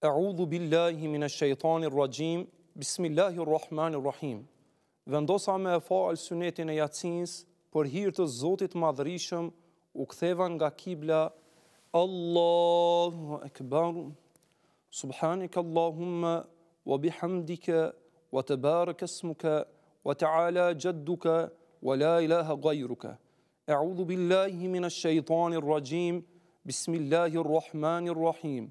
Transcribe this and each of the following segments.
A'udhu billahi min e shëjtanir rajim, bismillahir rahmanir Vendosa me e fa al sunetin e jacins, për hirë të zotit madhërishëm, u ktheva nga kibla, Allahu Akbar, subhanik Allahumma, wa bihamdike, wa të barëk wa të ala gjadduke, wa la ilaha gajruka A'udhu billahi min e rajim, bismillahir rahmanir rahim.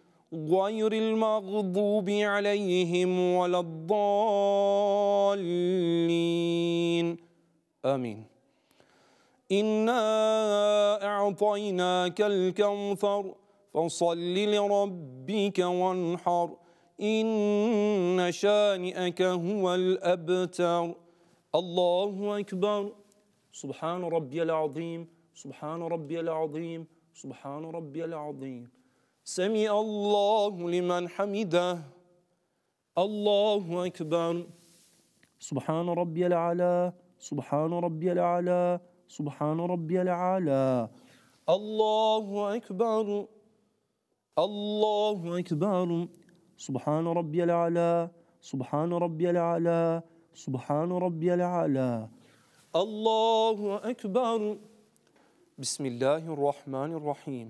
غير المغضوب عليهم ولا الضالين امين انا اعطيناك الكوثر فصل لربك وانحر ان شانئك هو الابتر الله اكبر سبحان ربي العظيم سبحان ربي العظيم سبحان ربي العظيم سمع الله لمن حمده الله أكبر سبحان ربي العلا سبحان ربي العلا سبحان ربي العلا الله أكبر الله أكبر سبحان ربي العلا سبحان ربي العلا سبحان ربي العلا الله أكبر بسم الله الرحمن الرحيم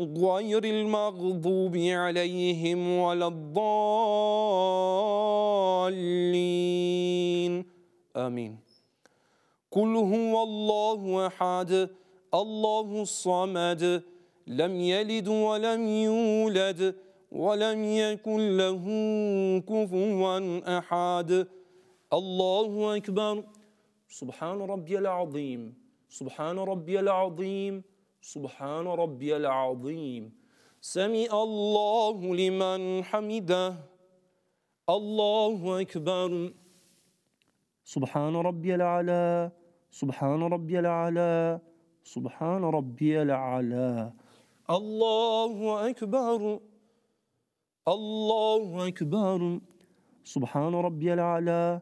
غير المغضوب عليهم ولا الضالين آمين قل هو الله أحد الله الصمد لم يلد ولم يولد ولم يكن له كفوا أحد الله أكبر سبحان ربي العظيم سبحان ربي العظيم سبحان ربي العظيم سمع الله لمن حمده الله أكبر سبحان ربي العلى سبحان ربي العلى سبحان ربي العلى الله أكبر الله أكبر سبحان ربي العلى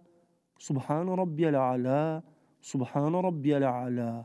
سبحان ربي العلى سبحان ربي العلى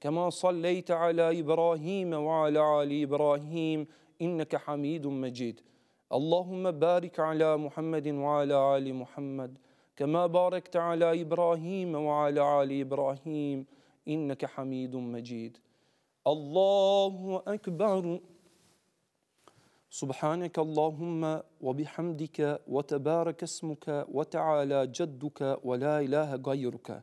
كما صليت على إبراهيم وعلى آل إبراهيم إنك حميد مجيد اللهم بارك على محمد وعلى آل محمد كما باركت على إبراهيم وعلى آل إبراهيم إنك حميد مجيد الله أكبر سبحانك اللهم وبحمدك وتبارك اسمك وتعالى جدك ولا إله غيرك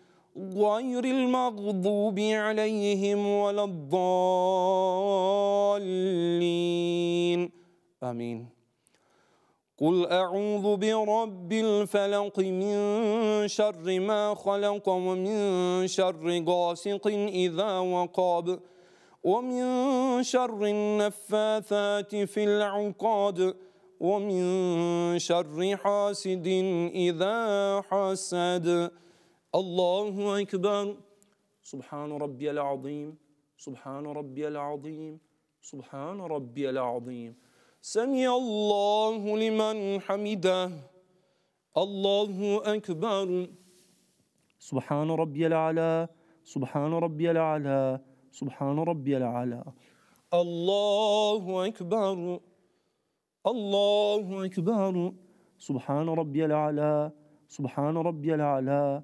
غير المغضوب عليهم ولا الضالين امين قل اعوذ برب الفلق من شر ما خلق ومن شر غاسق اذا وقاب ومن شر النفاثات في العقاد ومن شر حاسد اذا حسد الله أكبر سبحان ربي العظيم سبحان ربي العظيم سبحان ربي العظيم سمع الله لمن حمده الله أكبر سبحان ربي العلى سبحان ربي العلى سبحان ربي العلى الله أكبر الله أكبر سبحان ربي العلى سبحان ربي العلى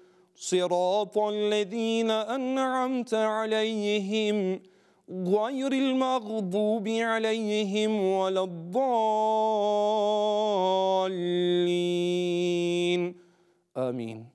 صراط الذين أنعمت عليهم غير المغضوب عليهم ولا الضالين آمين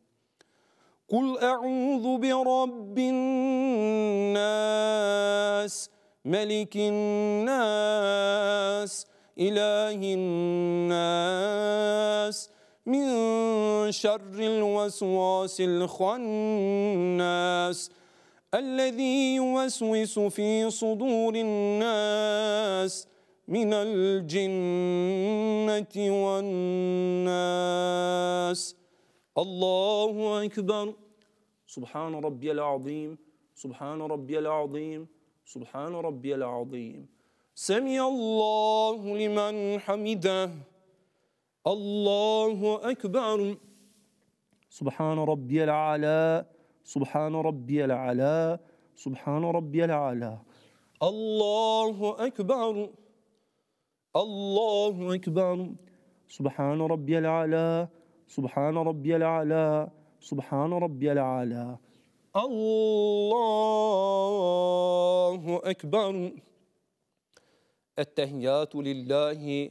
قل أعوذ برب الناس ملك الناس إله الناس من شر الوسواس الخناس الذي يوسوس في صدور الناس من الجنة والناس الله أكبر سبحان ربي العظيم سبحان ربي العظيم سبحان ربي العظيم سمي الله لمن حمده الله أكبر سبحان ربي العلا سبحان ربي العلا سبحان ربي العلا الله أكبر الله أكبر سبحان ربي العلا سبحان ربي العلا سبحان ربي العلا الله أكبر التهيات لله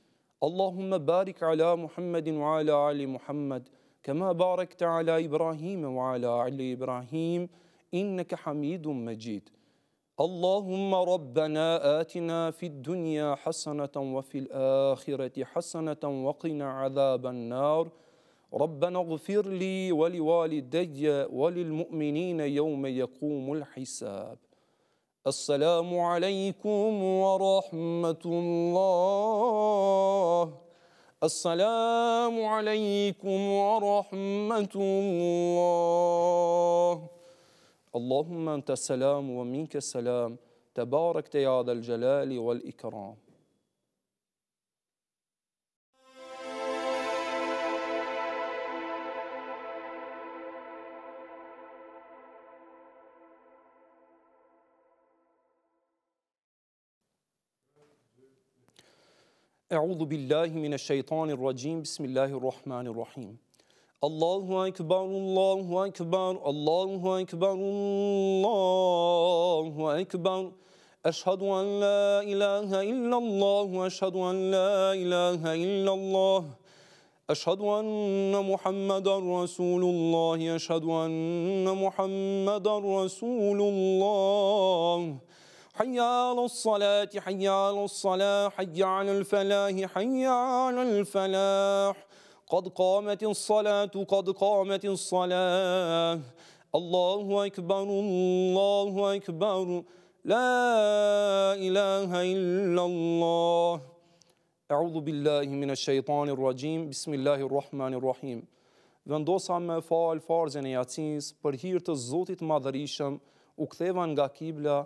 اللهم بارك على محمد وعلى ال محمد كما باركت على ابراهيم وعلى ال ابراهيم انك حميد مجيد اللهم ربنا آتنا في الدنيا حسنة وفي الآخرة حسنة وقنا عذاب النار ربنا اغفر لي ولوالدي وللمؤمنين يوم يقوم الحساب السلام عليكم ورحمة الله السلام عليكم ورحمة الله اللهم أنت السلام ومنك السلام تباركت يا ذا الجلال والإكرام أعوذ بالله من الشيطان الرجيم بسم الله الرحمن الرحيم الله أكبر الله أكبر الله أكبر الله أكبر أشهد أن لا إله إلا الله وأشهد أن لا إله إلا الله أشهد أن محمدا رسول الله أشهد أن محمدا رسول الله Hayya ala s-salati, hayya ala salah hayya ala al-falah, hayya ala falah Qad qamati salatu qad qamati salah Allahu akbar, Allahu akbar, la ilaha illallah. Allah. A'udhu billahi min ash-shaytanir-rajim, bismillahir-rahmanir-rahim. Dhe me fal farzën e jacins, për hirtë zotit madhërishëm, u ktheva nga kibla,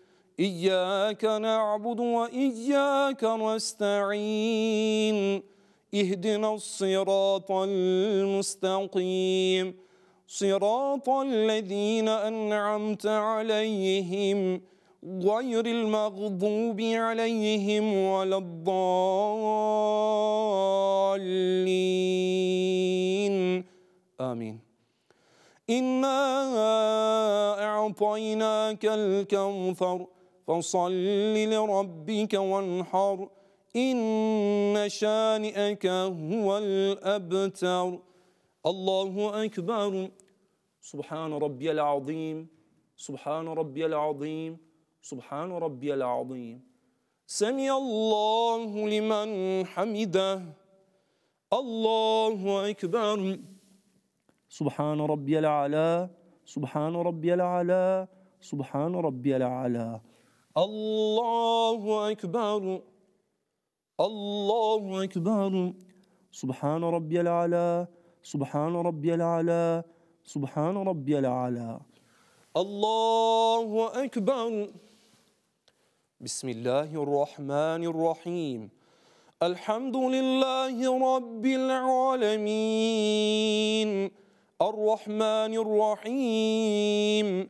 إياك نعبد وإياك نستعين اهدنا الصراط المستقيم صراط الذين أنعمت عليهم غير المغضوب عليهم ولا الضالين آمين إنا أعطيناك الكوثر فصل لربك وانحر إن شانئك هو الأبتر الله أكبر سبحان ربي العظيم سبحان ربي العظيم سبحان ربي العظيم سمع الله لمن حمده الله أكبر سبحان ربي العلا سبحان ربي العلا سبحان ربي العلا الله أكبر الله أكبر سبحان ربي الأعلى سبحان ربي الأعلى سبحان ربي الأعلى الله أكبر بسم الله الرحمن الرحيم الحمد لله رب العالمين الرحمن الرحيم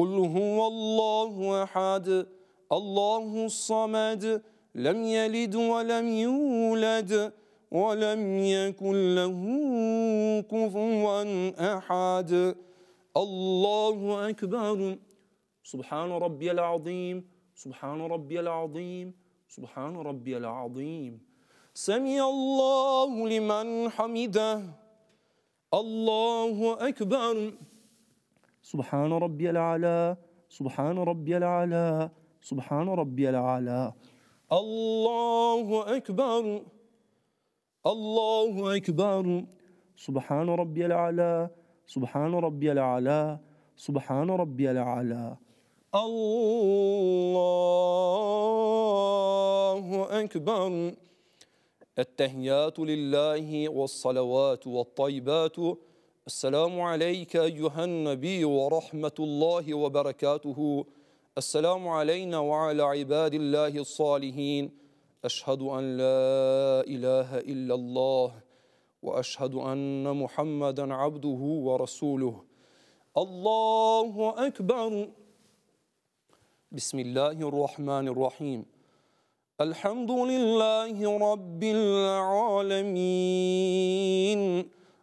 قل هو الله أحد الله الصمد لم يلد ولم يولد ولم يكن له كفوا أحد الله أكبر سبحان ربي العظيم سبحان ربي العظيم سبحان ربي العظيم سمي الله لمن حمده الله أكبر سبحان ربي الأعلى سبحان ربي الأعلى سبحان ربي الأعلى الله أكبر الله أكبر سبحان ربي الأعلى سبحان ربي الأعلى سبحان ربي الأعلى الله أكبر التهيات لله والصلوات والطيبات السلام عليك أيها النبي ورحمة الله وبركاته السلام علينا وعلى عباد الله الصالحين أشهد أن لا إله إلا الله وأشهد أن محمدا عبده ورسوله الله أكبر بسم الله الرحمن الرحيم الحمد لله رب العالمين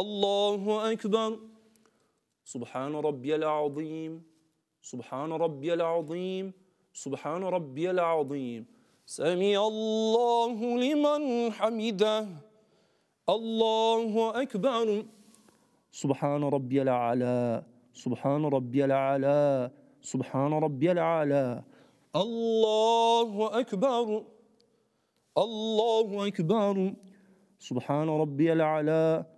الله أكبر سبحان ربي العظيم سبحان ربي العظيم سبحان ربي العظيم سمع الله لمن حمده الله أكبر سبحان ربي العلا سبحان ربي العلا سبحان ربي العلا الله أكبر الله أكبر سبحان ربي العلا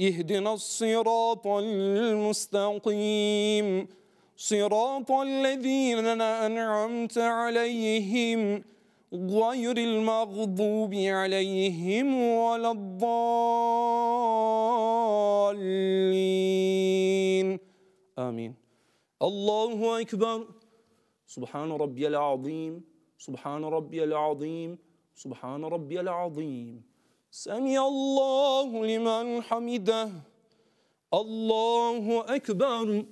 اهدنا الصراط المستقيم صراط الذين أنعمت عليهم غير المغضوب عليهم ولا الضالين آمين الله أكبر سبحان ربي العظيم سبحان ربي العظيم سبحان ربي العظيم سمع الله لمن حمده الله أكبر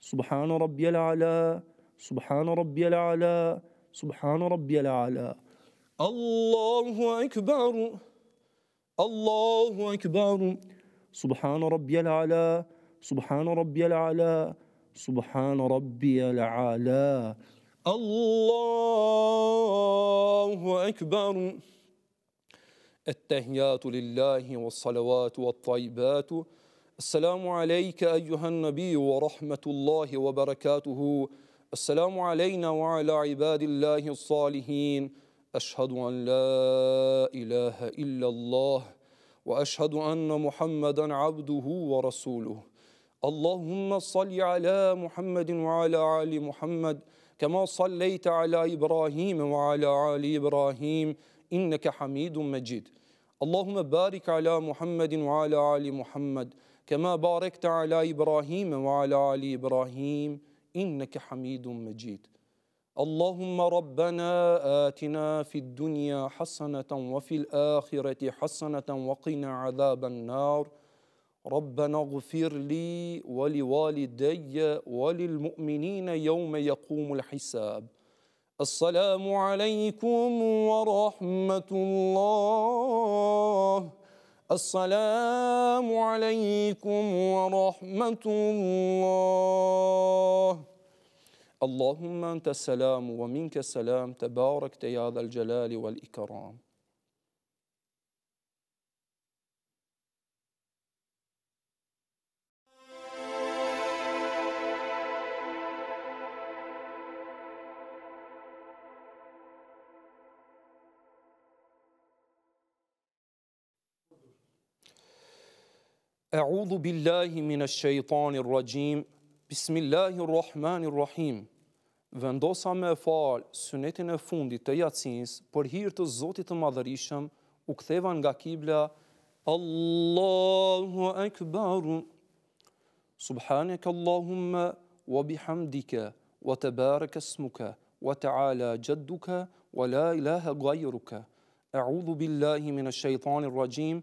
سبحان ربي العلا سبحان ربي العلا سبحان ربي العلا الله أكبر الله أكبر سبحان ربي العلا سبحان ربي العلا سبحان ربي الأعلى الله أكبر التهيات لله والصلوات والطيبات السلام عليك أيها النبي ورحمة الله وبركاته السلام علينا وعلى عباد الله الصالحين أشهد أن لا إله إلا الله وأشهد أن محمدا عبده ورسوله اللهم صل على محمد وعلى آل محمد كما صليت على إبراهيم وعلى آل إبراهيم إنك حميد مجيد اللهم بارك على محمد وعلى آل محمد كما باركت على إبراهيم وعلى آل إبراهيم إنك حميد مجيد اللهم ربنا آتنا في الدنيا حسنة وفي الآخرة حسنة وقنا عذاب النار ربنا اغفر لي ولوالدي وللمؤمنين يوم يقوم الحساب السلام عليكم ورحمة الله السلام عليكم ورحمة الله اللهم أنت السلام ومنك السلام تباركت يا ذا الجلال والإكرام A'udhu billahi min e shqeitani rrajim, bismillahi rrahmani rrahim, vendosa me falë sënetin e fundit të jacins, për hirtë të zotit të madhërishëm, u ktheva nga kibla, Allahu akbaru, subhanek Allahumma, wa bihamdike, wa te bareke wa te ala gjedduke, wa la ilaha gajruke. A'udhu billahi min e rajim, rrajim,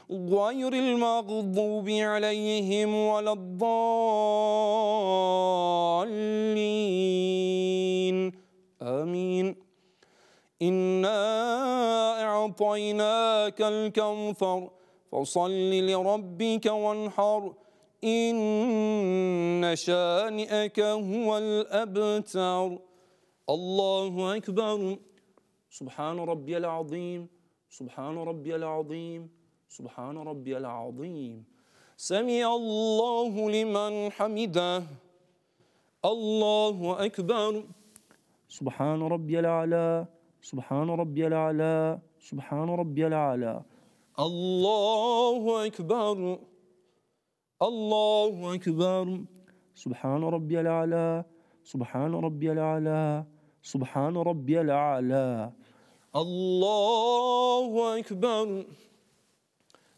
غير المغضوب عليهم ولا الضالين آمين إنا أعطيناك الكوثر فصل لربك وانحر إن شانئك هو الأبتر الله أكبر سبحان ربي العظيم سبحان ربي العظيم سبحان ربي العظيم سمع الله لمن حمده الله أكبر سبحان ربي الأعلى سبحان ربي الأعلى سبحان ربي الأعلى الله أكبر الله أكبر سبحان ربي الأعلى سبحان ربي الأعلى سبحان ربي الأعلى الله أكبر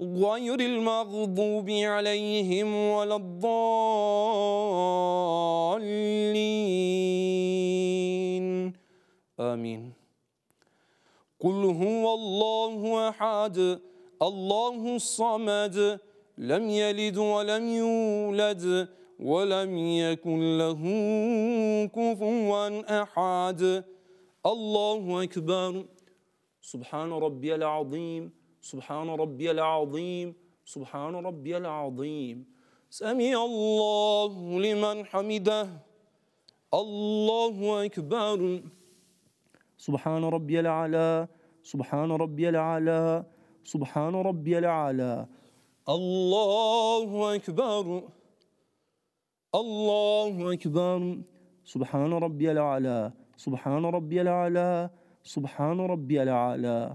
غير المغضوب عليهم ولا الضالين آمين قل هو الله أحد الله الصمد لم يلد ولم يولد ولم يكن له كفوا أحد الله أكبر سبحان ربي العظيم سبحان ربي العظيم سبحان ربي العظيم سمي الله لمن حمده الله أكبر سبحان ربي العلا سبحان ربي العلا سبحان ربي العلا الله أكبر الله أكبر سبحان ربي العلا سبحان ربي العلا سبحان ربي العلا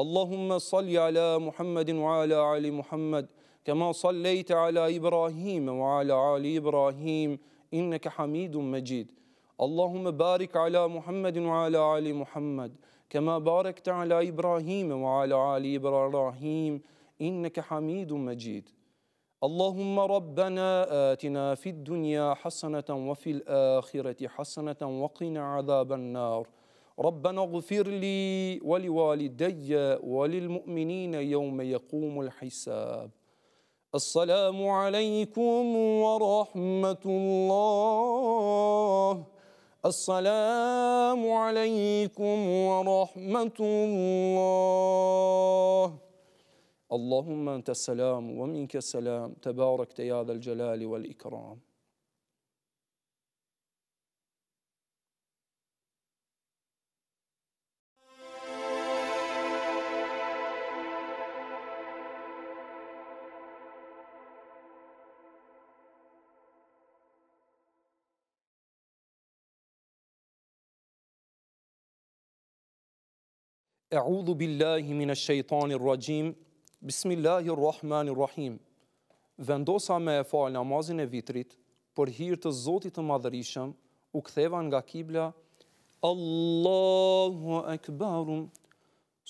اللهم صل على محمد وعلى ال محمد كما صليت على ابراهيم وعلى ال ابراهيم انك حميد مجيد اللهم بارك على محمد وعلى ال محمد كما باركت على ابراهيم وعلى ال ابراهيم انك حميد مجيد اللهم ربنا آتنا في الدنيا حسنة وفي الآخرة حسنة وقنا عذاب النار ربنا اغفر لي ولوالدي وللمؤمنين يوم يقوم الحساب السلام عليكم ورحمة الله السلام عليكم ورحمة الله اللهم أنت السلام ومنك السلام تباركت يا ذا الجلال والإكرام E udhu billahi min e shejtani rrajim, bismillahirrahmanirrahim. Vendosa me e fal namazin e vitrit, për hirë të zotit të madhërishëm, u ktheva nga kibla, Allahu akbarum,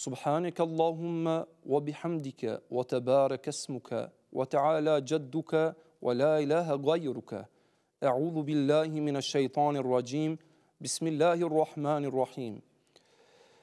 Subhanek Allahumma, wa bihamdike, wa te bare kesmuke, wa ta'ala ala wa la ilaha gajruke. E udhu billahi min e shejtani rrajim, bismillahirrahmanirrahim.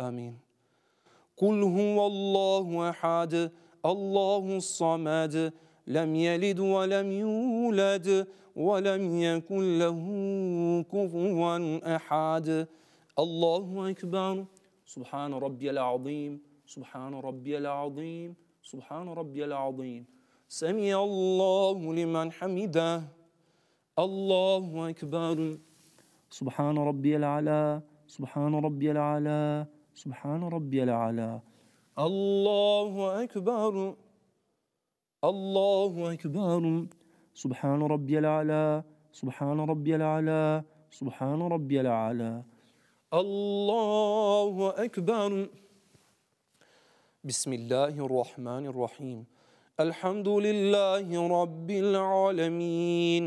آمين قل هو الله أحد الله الصمد لم يلد ولم يولد ولم يكن له كفوا أحد الله أكبر سبحان ربي العظيم سبحان ربي العظيم سبحان ربي العظيم سمع الله لمن حمده الله أكبر سبحان ربي العلى سبحان ربي العلى سبحان ربي الأعلى الله أكبر الله أكبر سبحان ربي الأعلى سبحان ربي الأعلى سبحان ربي الأعلى الله أكبر بسم الله الرحمن الرحيم الحمد لله رب العالمين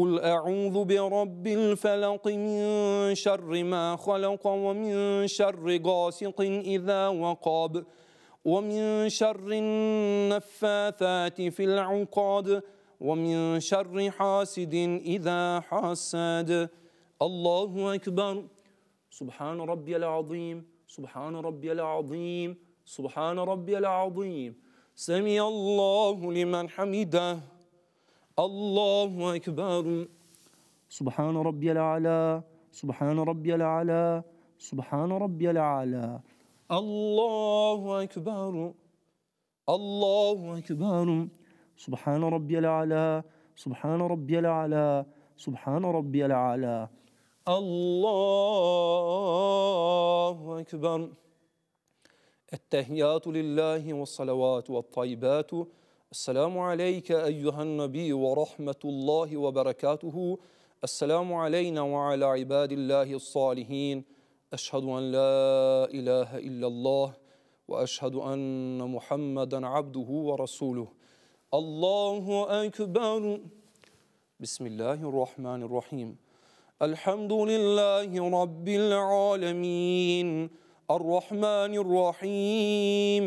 قل أعوذ برب الفلق من شر ما خلق ومن شر غاسق إذا وقاب ومن شر النفاثات في العقاد ومن شر حاسد إذا حسد الله أكبر سبحان ربي العظيم سبحان ربي العظيم سبحان ربي العظيم سمي الله لمن حمده الله أكبر سبحان ربي الأعلى سبحان ربي الأعلى سبحان ربي الأعلى الله أكبر الله أكبر سبحان ربي الأعلى سبحان ربي الأعلى سبحان ربي الأعلى الله أكبر التهيات لله والصلوات والطيبات السلام عليك أيها النبي ورحمة الله وبركاته السلام علينا وعلى عباد الله الصالحين أشهد أن لا إله إلا الله وأشهد أن محمدا عبده ورسوله الله أكبر بسم الله الرحمن الرحيم الحمد لله رب العالمين الرحمن الرحيم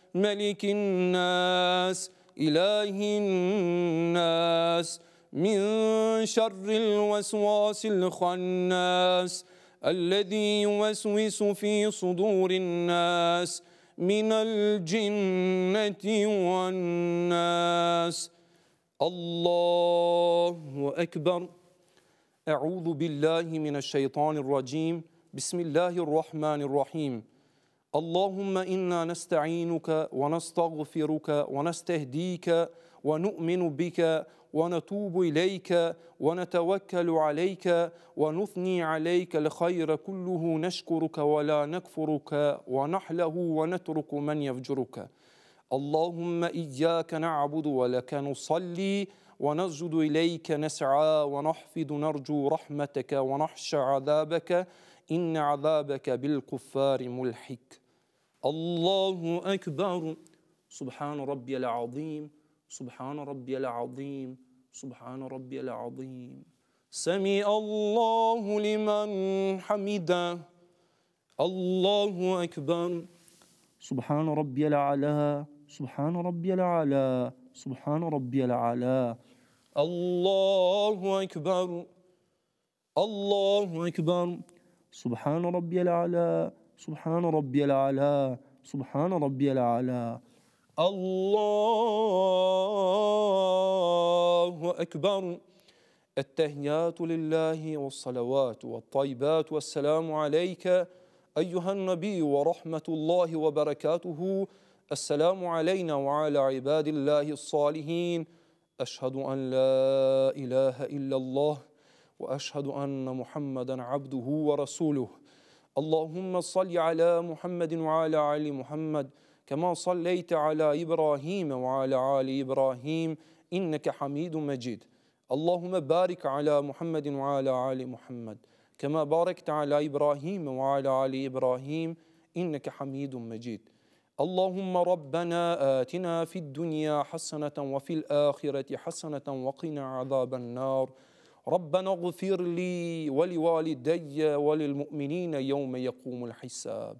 ملك الناس إله الناس من شر الوسواس الخناس الذي يوسوس في صدور الناس من الجنة والناس الله أكبر أعوذ بالله من الشيطان الرجيم بسم الله الرحمن الرحيم اللهم انا نستعينك ونستغفرك ونستهديك ونؤمن بك ونتوب اليك ونتوكل عليك ونثني عليك الخير كله نشكرك ولا نكفرك ونحله ونترك من يفجرك اللهم اياك نعبد ولك نصلي ونسجد اليك نسعى ونحفظ نرجو رحمتك ونحشى عذابك إن عذابك بالكفار ملحك الله أكبر سبحان ربي العظيم سبحان ربي العظيم سبحان ربي العظيم سمع الله لمن حمده الله أكبر سبحان ربي العلا سبحان ربي العلا سبحان ربي العلا الله أكبر الله أكبر سبحان ربي العلا سبحان ربي العلا سبحان ربي العلا الله أكبر التهيات لله والصلوات والطيبات والسلام عليك أيها النبي ورحمة الله وبركاته السلام علينا وعلى عباد الله الصالحين أشهد أن لا إله إلا الله وأشهد أن محمدا عبده ورسوله اللهم صل على محمد وعلى ال محمد كما صليت على ابراهيم وعلى ال ابراهيم انك حميد مجيد اللهم بارك على محمد وعلى ال محمد كما باركت على ابراهيم وعلى ال ابراهيم انك حميد مجيد اللهم ربنا اتنا في الدنيا حسنه وفي الاخره حسنه وقنا عذاب النار ربنا اغفر لي ولوالدي وللمؤمنين يوم يقوم الحساب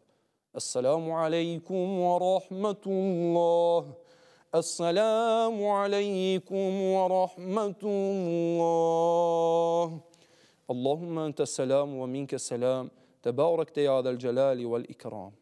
السلام عليكم ورحمة الله السلام عليكم ورحمة الله اللهم أنت السلام ومنك السلام تباركت يا ذا الجلال والإكرام